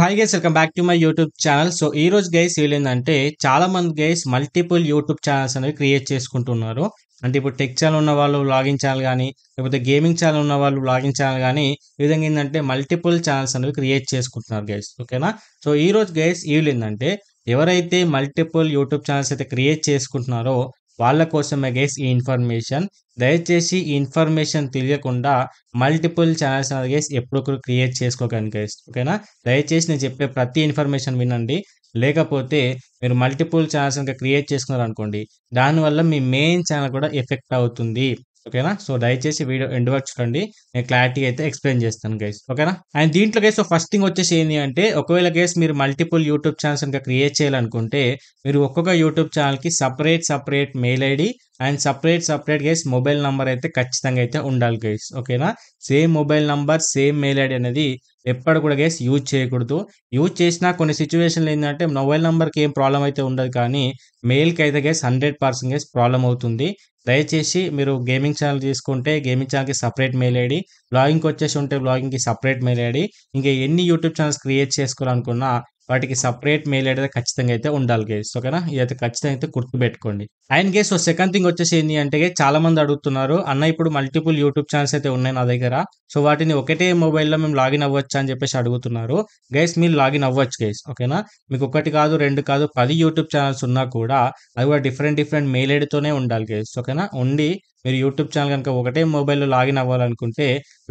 hi guys welcome back to my YouTube channel so ఈ రోజు guys ఏంటంటే చాలా మంది గైస్ మల్టిపుల్ యూట్యూబ్ ఛానల్స్ అనేవి క్రియేట్ చేసుకుంటున్నారు అంటే ఇప్పుడు టెక్ ఛానల్ ఉన్న వాళ్ళు లాగిన్ ఛానల్ కానీ లేకపోతే గేమింగ్ ఛానల్ ఉన్న వాళ్ళు లాగిన్ ఛానల్ కానీ ఈ విధంగా ఏంటంటే మల్టిపుల్ ఛానల్స్ అనేవి క్రియేట్ చేసుకుంటున్నారు గైస్ ఓకేనా సో ఈ రోజు గైస్ వీళ్ళు ఏంటంటే ఎవరైతే మల్టిపుల్ యూట్యూబ్ ఛానల్స్ అయితే క్రియేట్ చేసుకుంటున్నారో వాళ్ళ కోసమే గైస్ ఈ ఇన్ఫర్మేషన్ దయచేసి ఈ ఇన్ఫర్మేషన్ తెలియకుండా మల్టిపుల్ ఛానల్స్ అనేది గైస్ ఎప్పుడొకరు క్రియేట్ చేసుకోగలను గైస్ ఓకేనా దయచేసి నేను చెప్పే ప్రతి ఇన్ఫర్మేషన్ వినండి లేకపోతే మీరు మల్టిపుల్ ఛానల్స్ ఇంకా క్రియేట్ చేసుకున్నారు అనుకోండి దానివల్ల మీ మెయిన్ ఛానల్ కూడా ఎఫెక్ట్ అవుతుంది ఓకేనా సో దయచేసి వీడియో ఎండ్ వరకు చూడండి నేను క్లారిటీ అయితే ఎక్స్ప్లెయిన్ చేస్తాను గైస్ ఓకేనా అండ్ దీంట్లో గైస్ ఫస్ట్ థింగ్ వచ్చేసి ఏంటి అంటే ఒకవేళ గైస్ మీరు మల్టిపుల్ యూట్యూబ్ ఛానల్స్ ఇంకా క్రియేట్ చేయాలనుకుంటే మీరు ఒక్కొక్క యూట్యూబ్ ఛానల్ కి separate separate mail ID and separate separate guys mobile number అయితే ఖచ్చితంగా అయితే ఉండాలి గైస్ ఓకేనా same mobile number same mail ID అనేది ఎప్పటి కూడా గేస్ యూజ్ చేయకూడదు యూజ్ చేసిన కొన్ని సిచ్యువేషన్లు ఏంటంటే మొబైల్ నెంబర్కి ఏం ప్రాబ్లం అయితే ఉండదు కానీ మెయిల్కి అయితే guys hundred percent guys problem అవుతుంది దయచేసి మీరు గేమింగ్ ఛానల్ తీసుకుంటే గేమింగ్ ఛానల్కి సపరేట్ మెయిల్ ఐడి బ్లాగింగ్కి వచ్చేసి ఉంటే బ్లాగింగ్కి సపరేట్ మెయిల్ ఐడి ఇంకా ఎన్ని యూట్యూబ్ ఛానల్స్ క్రియేట్ చేసుకోవాలనుకున్నా వాటికి సపరేట్ మెయిల్ అయితే ఖచ్చితంగా అయితే ఉండాలి గేస్ ఓకేనా ఇదైతే ఖచ్చితంగా అయితే గుర్తుపెట్టుకోండి and guys so second thing వచ్చేసి ఏంటి అంటే చాలా మంది అడుగుతున్నారు అన్న ఇప్పుడు మల్టిపుల్ యూట్యూబ్ ఛానల్స్ అయితే ఉన్నాయి నా దగ్గర సో వాటిని ఒకటే మొబైల్లో మేము లాగిన్ అవ్వచ్చు అని చెప్పేసి అడుగుతున్నారు గైస్ మీరు లాగిన్ అవ్వచ్చు గైస్ ఓకేనా మీకు ఒకటి కాదు రెండు కాదు పది యూట్యూబ్ ఛానల్స్ ఉన్నా కూడా అది కూడా డిఫరెంట్ డిఫరెంట్ మెయిల్ ఐడితోనే ఉండాలి గైస్ ఓకేనా ఉండి మీరు యూట్యూబ్ ఛానల్ కనుక ఒకటే మొబైల్లో లాగిన్ అవ్వాలనుకుంటే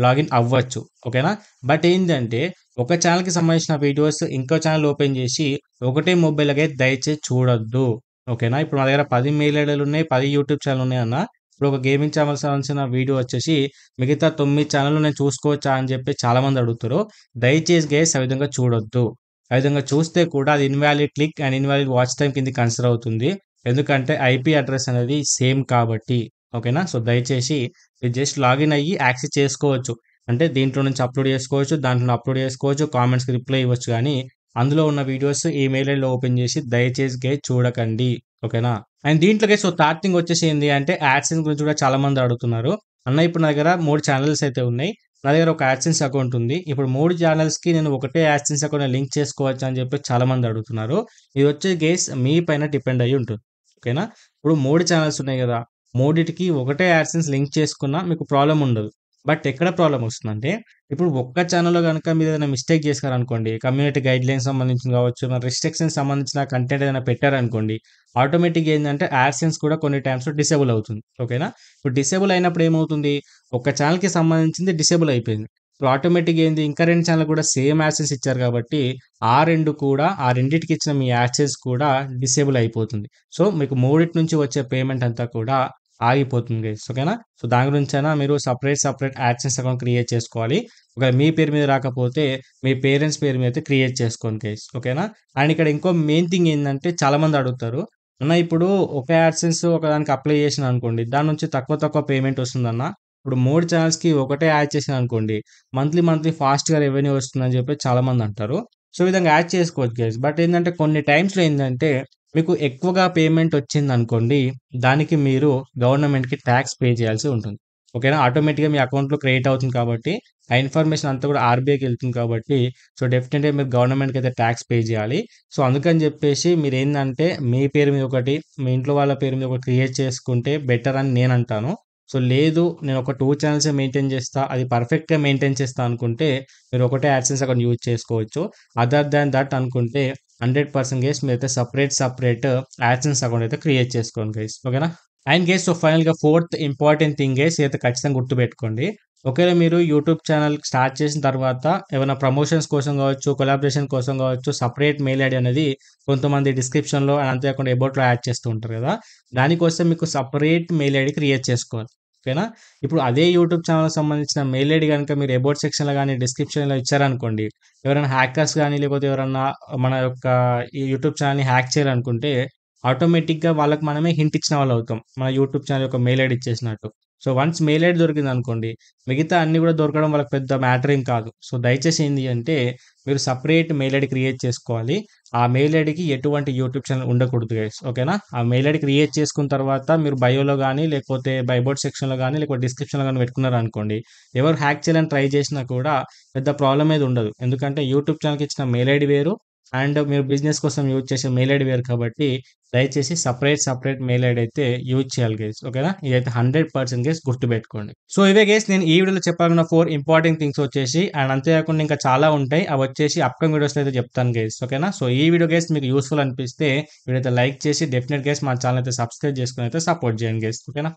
లాగిన్ అవ్వచ్చు ఓకేనా బట్ ఏంటంటే ఒక ఛానల్కి సంబంధించిన వీడియోస్ ఇంకో ఛానల్ ఓపెన్ చేసి ఒకటే మొబైల్కే దయచేసి చూడొద్దు ఓకేనా ఇప్పుడు మా దగ్గర పది మెయిల్ ఐడీలు ఉన్నాయి పది యూట్యూబ్ ఛానల్ ఉన్నాయి అన్న ఇప్పుడు ఒక గేమింగ్ ఛానల్ సంబంధించిన వీడియో వచ్చేసి మిగతా తొమ్మిది ఛానల్ నేను చూసుకోవచ్చా అని చెప్పి చాలామంది అడుగుతారు దయచేసి గేస్ ఆ విధంగా చూడొద్దు ఆ విధంగా చూస్తే కూడా అది invalid click and invalid watch time కింద కన్సిడర్ అవుతుంది ఎందుకంటే ఐపీ అడ్రస్ అనేది సేమ్ కాబట్టి ఓకేనా సో దయచేసి జస్ట్ లాగిన్ అయ్యి యాక్సెస్ చేసుకోవచ్చు అంటే దీంట్లో నుంచి అప్లోడ్ చేసుకోవచ్చు దాంట్లో అప్లోడ్ చేసుకోవచ్చు కామెంట్స్కి రిప్లై ఇవ్వచ్చు కానీ అందులో ఉన్న వీడియోస్ ఈ మెయిల్ ఐడిలో ఓపెన్ చేసి దయచేసి గై చూడకండి ఓకేనా అండ్ దీంట్లోకి సో థర్డ్ థింగ్ వచ్చేసి ఏంటి అంటే యాడ్సెన్స్ గురించి కూడా చాలా మంది అడుగుతున్నారు అన్న ఇప్పుడు నా దగ్గర మూడు ఛానల్స్ అయితే ఉన్నాయి నా దగ్గర ఒక యాడ్సెన్స్ అకౌంట్ ఉంది ఇప్పుడు మూడు ఛానల్స్కి నేను ఒకటే యాడ్సెన్స్ అకౌంట్ లింక్ చేసుకోవచ్చు అని చెప్పి చాలా మంది అడుగుతున్నారు ఇది వచ్చే గేస్ మీ పైన డిపెండ్ అయ్యి ఉంటుంది ఓకేనా ఇప్పుడు మూడు ఛానల్స్ ఉన్నాయి కదా మూడిటికి ఒకటే యాడ్సెన్స్ లింక్ చేసుకున్నా మీకు ప్రాబ్లం ఉండదు బట్ ఎక్కడ ప్రాబ్లం వస్తుందంటే ఇప్పుడు ఒక్క ఛానల్లో కనుక మీరు ఏదైనా మిస్టేక్ చేశారనుకోండి కమ్యూనిటీ గైడ్ లైన్ సంబంధించిన కావచ్చు మన రిస్ట్రిక్షన్ సంబంధించిన కంటెంట్ ఏదైనా పెట్టారనుకోండి ఆటోమేటిక్ ఏంటంటే యాడ్సెన్స్ కూడా కొన్ని టైమ్స్లో డిసేబుల్ అవుతుంది ఓకేనా ఇప్పుడు డిసేబుల్ అయినప్పుడు ఏమవుతుంది ఒక్క ఛానల్కి సంబంధించింది డిసేబుల్ అయిపోయింది ఇప్పుడు ఆటోమేటిక్ ఏంది ఇంకా రెండు ఛానల్ కూడా సేమ్ యాడ్సెన్స్ ఇచ్చారు కాబట్టి ఆ రెండు కూడా ఆ రెండింటికి ఇచ్చిన మీ యాడ్సెన్స్ కూడా డిసేబుల్ అయిపోతుంది సో మీకు మూడింటి నుంచి వచ్చే పేమెంట్ అంతా కూడా ఆగిపోతుంది ఓకేనా సో దాని గురించి అయినా మీరు separate separate access account create చేసుకోవాలి ఒక మీ పేరు మీద రాకపోతే మీ పేరెంట్స్ పేరు మీద అయితే క్రియేట్ చేసుకోండి గైస్ ఓకేనా అండ్ ఇక్కడ ఇంకో మెయిన్ థింగ్ ఏంటంటే చాలామంది అడుగుతారు అన్న ఇప్పుడు ఒక యాడ్సెన్స్ ఒక దానికి అప్లై చేసిన అనుకోండి దాని నుంచి తక్కువ తక్కువ పేమెంట్ వస్తుందన్న ఇప్పుడు మూడు ఛానల్స్కి ఒకటే యాడ్ చేసిన అనుకోండి మంత్లీ మంత్లీ ఫాస్ట్గా రెవెన్యూ వస్తుందని చెప్పి చాలామంది అంటారు సో విధంగా యాడ్ చేసుకోవచ్చు గైస్ బట్ ఏంటంటే కొన్ని టైమ్స్లో ఏంటంటే మీకు ఎక్కువగా పేమెంట్ వచ్చింది అనుకోండి దానికి మీరు గవర్నమెంట్కి ట్యాక్స్ పే చేయాల్సి ఉంటుంది ఓకేనా ఆటోమేటిక్గా మీ అకౌంట్లో క్రియేట్ అవుతుంది కాబట్టి ఆ ఇన్ఫర్మేషన్ అంతా కూడా ఆర్బీఐకి వెళ్తుంది కాబట్టి సో డెఫినెట్గా మీరు గవర్నమెంట్కి అయితే ట్యాక్స్ పే చేయాలి సో అందుకని చెప్పేసి మీరు ఏంటంటే మీ పేరు మీద ఒకటి మీ ఇంట్లో వాళ్ళ పేరు మీద ఒకటి క్రియేట్ చేసుకుంటే బెటర్ అని నేను అంటాను సో లేదు నేను ఒక టూ ఛానల్స్ మెయింటైన్ చేస్తా అది పర్ఫెక్ట్గా మెయింటైన్ చేస్తా అనుకుంటే మీరు ఒకటే యాడ్సెన్స్ అక్కడ యూజ్ చేసుకోవచ్చు అదర్ దాన్ దట్ అనుకుంటే హండ్రెడ్ పర్సెంట్ గేస్ అయితే సపరేట్ సపరేట్ యాక్సెన్స్ అకౌంట్ అయితే క్రియేట్ చేసుకోండి గైస్ ఓకేనా అండ్ గేస్ సో ఫైనల్గా ఫోర్త్ ఇంపార్టెంట్ థింగ్ గేస్ అయితే ఖచ్చితంగా గుర్తుపెట్టుకోండి ఒకవేళ మీరు యూట్యూబ్ ఛానల్ స్టార్ట్ చేసిన తర్వాత ఏమైనా ప్రమోషన్స్ కోసం కావచ్చు కొలాబరేషన్ కోసం కావచ్చు సపరేట్ మెయిల్ ఐడి అనేది కొంతమంది డిస్క్రిప్షన్లో అండ్ అంతేకాకుండా ఎబౌట్లో యాడ్ చేస్తూ ఉంటారు కదా దానికోసం మీకు సపరేట్ మెయిల్ ఐడి క్రియేట్ చేసుకోవాలి ఓకేనా ఇప్పుడు అదే యూట్యూబ్ ఛానల్ సంబంధించిన మెయిల్ ఐడి కనుక మీరు ఎబోర్డ్ సెక్షన్లో కానీ డిస్క్రిప్షన్లో ఇచ్చారనుకోండి ఎవరైనా హ్యాకర్స్ కానీ లేకపోతే ఎవరన్నా మన యొక్క ఈ యూట్యూబ్ ఛానల్ని హ్యాక్ చేయాలనుకుంటే ఆటోమేటిక్గా వాళ్ళకి మనమే హింట్ ఇచ్చిన వాళ్ళు అవుతాం మన యూట్యూబ్ ఛానల్ యొక్క మెయిల్ ఐడి ఇచ్చేసినట్టు సో వన్స్ మెయిల్ ఐడి దొరికింది అనుకోండి మిగతా అన్ని కూడా దొరకడం వాళ్ళకి పెద్ద మ్యాటర్ ఏం కాదు సో దయచేసి ఏంటి అంటే మీరు సపరేట్ మెయిల్ ఐడి క్రియేట్ చేసుకోవాలి ఆ మెయిల్ ఐడికి ఎటువంటి యూట్యూబ్ ఛానల్ ఉండకూడదు గైస్ ఓకేనా ఆ మెయిల్ ఐడి క్రియేట్ చేసుకున్న తర్వాత మీరు బయోలో కానీ లేకపోతే బైబోర్డ్ సెక్షన్లో కానీ లేకపోతే డిస్క్రిప్షన్లో కానీ పెట్టుకున్నారు అనుకోండి ఎవరు హ్యాక్ చేయాలని ట్రై చేసినా కూడా పెద్ద ప్రాబ్లం అయితే ఉండదు ఎందుకంటే యూట్యూబ్ ఛానల్కి ఇచ్చిన మెయిల్ ఐడి వేరు అండ్ మీరు బిజినెస్ కోసం యూజ్ చేసే మెయిల్ ఐడి వేరు కాబట్టి దయచేసి సపరేట్ సపరేట్ మెయిల్ ఐడి అయితే యూజ్ చేయాలి గేస్ ఓకేనా ఇదైతే హండ్రెడ్ పర్సెంట్ గేస్ పెట్టుకోండి సో ఇవే గేస్ నేను ఈ వీడియోలో చెప్పాలన్న ఫోర్ ఇంపార్టెంట్ థింగ్స్ వచ్చేసి అండ్ అంతేకాకుండా ఇంకా చాలా ఉంటాయి అవి వచ్చేసి అప్కమింగ్ వీడియోస్లో అయితే చెప్తాను గేస్ ఓకేనా సో ఈ వీడియో గేస్ మీకు యూస్ఫుల్ అనిపిస్తే వీడైతే లైక్ చేసి డెఫినెట్ గేస్ మా ఛానల్ అయితే సబ్స్క్రైబ్ చేసుకుని అయితే సపోర్ట్ చేయండి గేస్ ఓకేనా